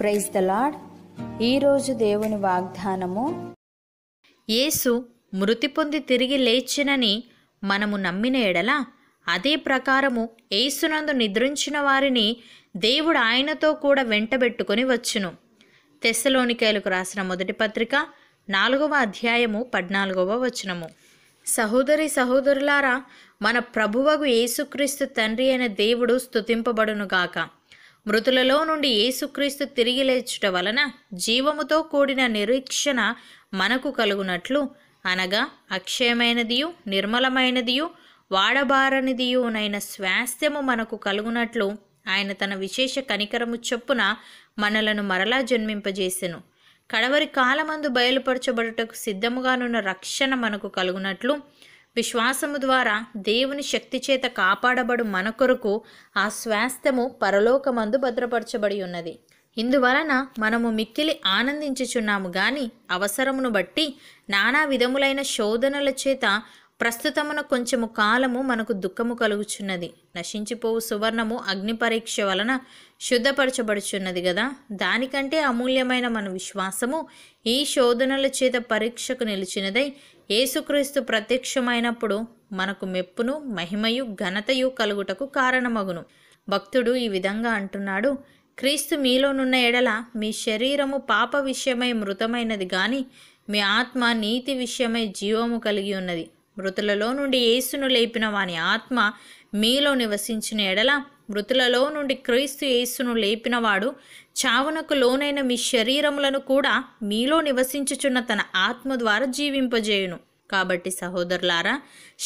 praise the lord ఈరోజు దేవుని వాగ్దానము యేసు మృతి పొంది తిరిగి లేచినని మనము నమ్మిన ఎడల అదే ప్రకారము ఏసునందు నిద్రించిన వారిని దేవుడు ఆయనతో కూడా వెంటబెట్టుకొని వచ్చును తెస్సలోనికాయలకు రాసిన మొదటి పత్రిక నాలుగవ అధ్యాయము పద్నాలుగవ వచనము సహోదరి సహోదరులారా మన ప్రభువగు యేసుక్రీస్తు తండ్రి అయిన దేవుడు స్థుతింపబడునుగాక మృతులలో నుండి యేసుక్రీస్తు తిరిగి లేచుట వలన జీవముతో కూడిన నిరీక్షణ మనకు కలుగునట్లు అనగా అక్షయమైనదియు నిర్మలమైనదియు వాడబారనిదియునైన స్వాస్థ్యము మనకు కలుగునట్లు ఆయన తన విశేష కనికరము చొప్పున మనలను మరలా జన్మింపజేసెను కడవరి కాలమందు బయలుపరచబడుటకు సిద్ధముగానున్న రక్షణ మనకు కలుగునట్లు విశ్వాసము ద్వారా దేవుని శక్తి చేత కాపాడబడు మన కొరకు ఆ స్వాస్థ్యము పరలోకమందు భద్రపరచబడి ఉన్నది ఇందువలన మనము మిక్కిలి ఆనందించుచున్నాము గాని అవసరమును బట్టి నానా విధములైన శోధనల చేత ప్రస్తుతమున కొంచెము కాలము మనకు దుఃఖము కలుగుచున్నది నశించిపోవు సువర్ణము అగ్ని పరీక్ష వలన శుద్ధపరచబడుచున్నది కదా దానికంటే అమూల్యమైన మన విశ్వాసము ఈ శోధనల చేత పరీక్షకు నిలిచినదై యేసుక్రీస్తు ప్రత్యక్షమైనప్పుడు మనకు మెప్పును మహిమయు ఘనతయు కలుగుటకు కారణమగును భక్తుడు ఈ విధంగా అంటున్నాడు క్రీస్తు మీలోనున్న ఎడల మీ శరీరము పాప విషయమై మృతమైనది కానీ మీ ఆత్మ నీతి విషయమై జీవము కలిగి ఉన్నది మృతులలో నుండి యేసును లేపిన వాని ఆత్మ మీలో నివసించిన ఎడల మృతులలో నుండి క్రీస్తు యేసును లేపినవాడు చావునకు లోనైన మీ శరీరములను కూడా మీలో నివసించుచున్న తన ఆత్మ ద్వారా జీవింపజేయును కాబట్టి సహోదరులారా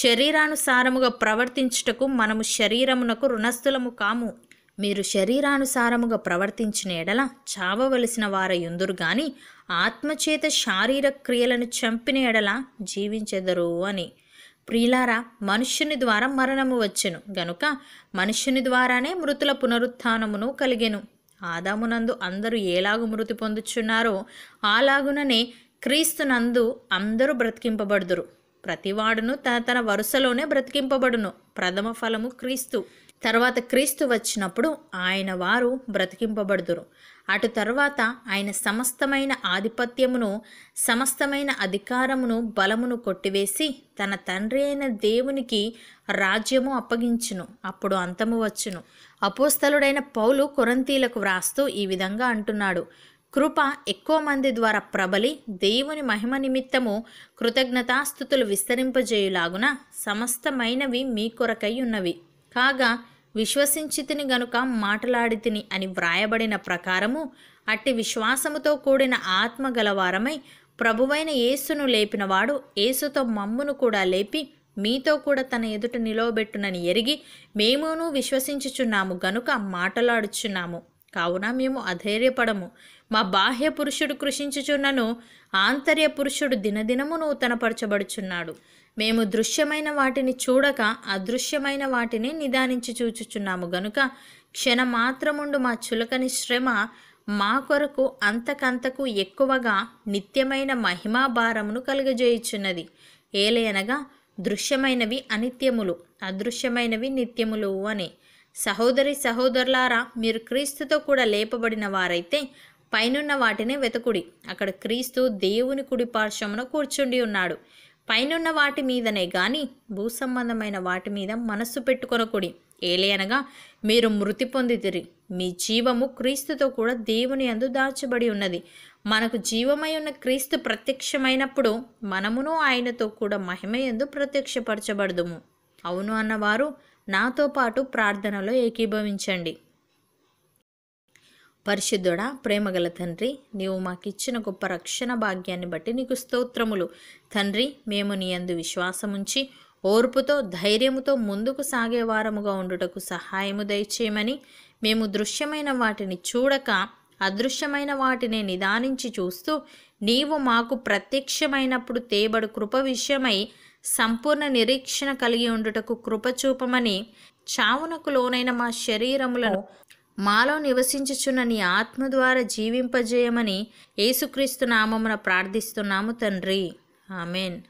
శరీరానుసారముగా ప్రవర్తించుటకు మనము శరీరమునకు రుణస్థులము కాము మీరు శరీరానుసారముగా ప్రవర్తించిన ఎడల చావవలసిన వారయుందురు గాని ఆత్మచేత శారీర క్రియలను చంపిన ఎడల జీవించెదరు అని ప్రియులారా మనుష్యుని ద్వారా మరణము వచ్చెను గనుక మనుష్యుని ద్వారానే మృతుల పునరుత్థానమును కలిగెను ఆదామునందు అందరూ ఏలాగు మృతి పొందుచున్నారో అలాగుననే క్రీస్తునందు అందరూ బ్రతికింపబడుదురు ప్రతివాడును తన తన వరుసలోనే బ్రతికింపబడును ప్రథమ ఫలము క్రీస్తు తర్వాత క్రీస్తు వచ్చినప్పుడు ఆయన వారు బ్రతికింపబడుదురు అటు తర్వాత ఆయన సమస్తమైన ఆధిపత్యమును సమస్తమైన అధికారమును బలమును కొట్టివేసి తన తండ్రి అయిన దేవునికి రాజ్యము అప్పగించును అప్పుడు అంతము వచ్చును అపోస్తలుడైన పౌలు కొరంతీలకు వ్రాస్తూ ఈ విధంగా అంటున్నాడు కృప ఎక్కువ మంది ద్వారా ప్రబలి దేవుని మహిమ నిమిత్తము కృతజ్ఞతాస్థుతులు విస్తరింపజేయులాగున సమస్తమైనవి మీ కొరకై ఉన్నవి కాగా విశ్వసించితిని గనుక మాటలాడితిని అని వ్రాయబడిన ప్రకారము అట్టి విశ్వాసముతో కూడిన ఆత్మ గలవారమై ప్రభువైన యేసును లేపినవాడు యేసుతో మమ్మును కూడా లేపి మీతో కూడా తన ఎదుట నిలవబెట్టునని ఎరిగి మేమును విశ్వసించుచున్నాము గనుక మాటలాడుచున్నాము కావున మేము అధైర్యపడము మా బాహ్య పురుషుడు కృషించుచున్నను ఆంతర్య పురుషుడు దినదినము నూతనపరచబడుచున్నాడు మేము దృశ్యమైన వాటిని చూడక అదృశ్యమైన వాటిని నిదానించి చూచుచున్నాము గనుక క్షణమాత్రముండు మా చులకని శ్రమ మా కొరకు అంతకంతకు ఎక్కువగా నిత్యమైన మహిమా భారమును కలుగజేయుచున్నది ఏలయనగా దృశ్యమైనవి అనిత్యములు అదృశ్యమైనవి నిత్యములు అని సహోదరి సహోదరులారా మీరు క్రీస్తుతో కూడా లేపబడిన వారైతే పైనున్న వాటినే వెతకుడి అక్కడ క్రీస్తు దేవుని కుడి పార్శ్వమున కూర్చుండి ఉన్నాడు పైనున్న వాటి మీదనే గాని భూసంబంధమైన వాటి మీద మనస్సు పెట్టుకొనకుడి ఏలేనగా మీరు మృతి పొందితిరి మీ జీవము క్రీస్తుతో కూడా దేవుని అందు దాచబడి ఉన్నది మనకు జీవమై ఉన్న క్రీస్తు ప్రత్యక్షమైనప్పుడు మనమును ఆయనతో కూడా మహిమ ఎందు ప్రత్యక్షపరచబడదుము అవును అన్నవారు నాతో పాటు ప్రార్థనలో ఏకీభవించండి పరిశుద్ధుడా ప్రేమగల తండ్రి నీవు మాకిచ్చిన గొప్ప రక్షణ భాగ్యాన్ని బట్టి నీకు స్తోత్రములు తండ్రి మేము నీ అందు విశ్వాసముంచి ఓర్పుతో ధైర్యముతో ముందుకు సాగే వారముగా ఉండుటకు సహాయము దయచేయమని మేము దృశ్యమైన వాటిని చూడక అదృశ్యమైన వాటిని నిదానించి చూస్తూ నీవు మాకు ప్రత్యక్షమైనప్పుడు తేబడు కృప విషయమై సంపూర్ణ నిరీక్షణ కలిగి ఉండుటకు కృపచూపమని చావునకు లోనైన మా శరీరములను మాలో నివసించుచున్న నీ ఆత్మ ద్వారా జీవింపజేయమని యేసుక్రీస్తు నామమున ప్రార్థిస్తున్నాము తండ్రి ఆమెన్